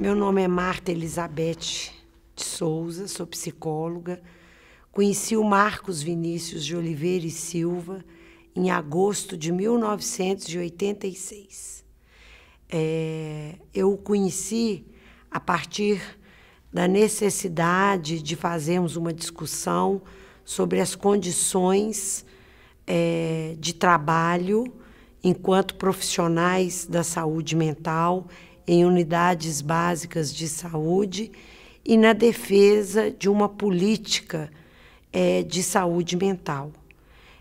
Meu nome é Marta Elizabeth de Souza, sou psicóloga. Conheci o Marcos Vinícius de Oliveira e Silva em agosto de 1986. É, eu o conheci a partir da necessidade de fazermos uma discussão sobre as condições é, de trabalho enquanto profissionais da saúde mental em unidades básicas de saúde e na defesa de uma política é, de saúde mental.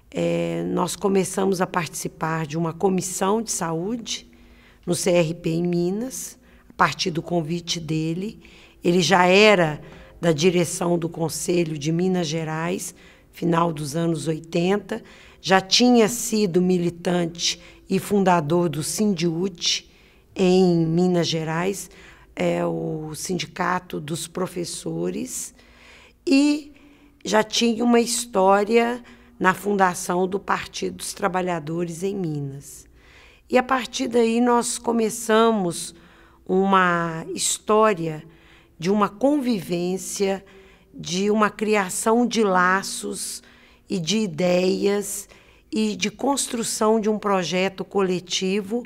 É, nós começamos a participar de uma comissão de saúde no CRP em Minas, a partir do convite dele. Ele já era da direção do Conselho de Minas Gerais, final dos anos 80, já tinha sido militante e fundador do Sindiúte, em Minas Gerais, é o Sindicato dos Professores, e já tinha uma história na fundação do Partido dos Trabalhadores em Minas. E a partir daí nós começamos uma história de uma convivência, de uma criação de laços e de ideias e de construção de um projeto coletivo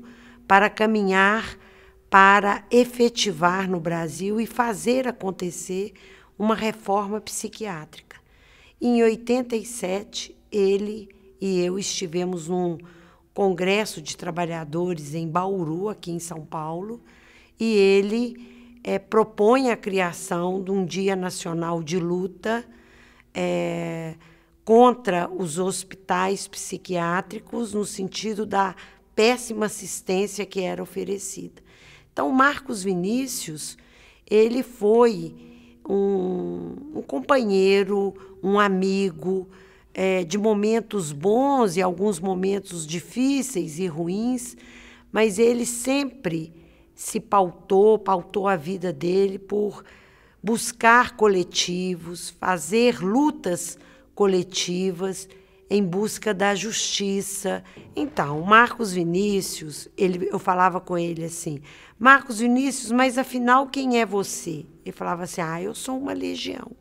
para caminhar para efetivar no Brasil e fazer acontecer uma reforma psiquiátrica. Em 87, ele e eu estivemos num congresso de trabalhadores em Bauru, aqui em São Paulo, e ele é, propõe a criação de um Dia Nacional de Luta é, contra os hospitais psiquiátricos, no sentido da péssima assistência que era oferecida. Então, Marcos Vinícius, ele foi um, um companheiro, um amigo é, de momentos bons e alguns momentos difíceis e ruins, mas ele sempre se pautou, pautou a vida dele por buscar coletivos, fazer lutas coletivas em busca da justiça. Então, Marcos Vinícius, ele, eu falava com ele assim, Marcos Vinícius, mas afinal quem é você? Ele falava assim, ah, eu sou uma legião.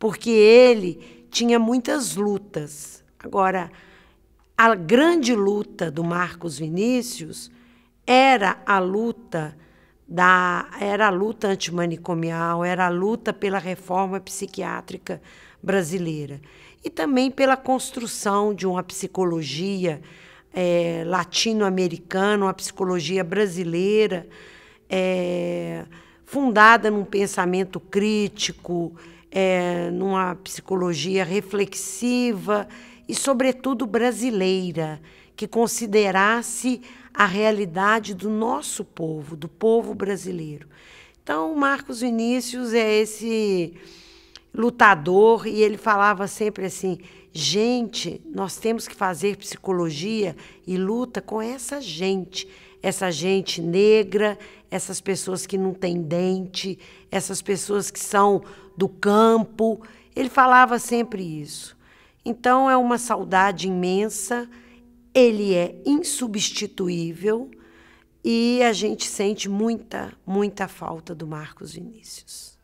Porque ele tinha muitas lutas. Agora, a grande luta do Marcos Vinícius era a luta da era a luta antimanicomial, era a luta pela reforma psiquiátrica brasileira. E também pela construção de uma psicologia é, latino-americana, uma psicologia brasileira, é, fundada num pensamento crítico, é, numa psicologia reflexiva e, sobretudo, brasileira, que considerasse a realidade do nosso povo, do povo brasileiro. Então, Marcos Vinícius é esse lutador e ele falava sempre assim: gente, nós temos que fazer psicologia e luta com essa gente, essa gente negra, essas pessoas que não têm dente, essas pessoas que são do campo. Ele falava sempre isso. Então é uma saudade imensa, ele é insubstituível e a gente sente muita, muita falta do Marcos Vinícius.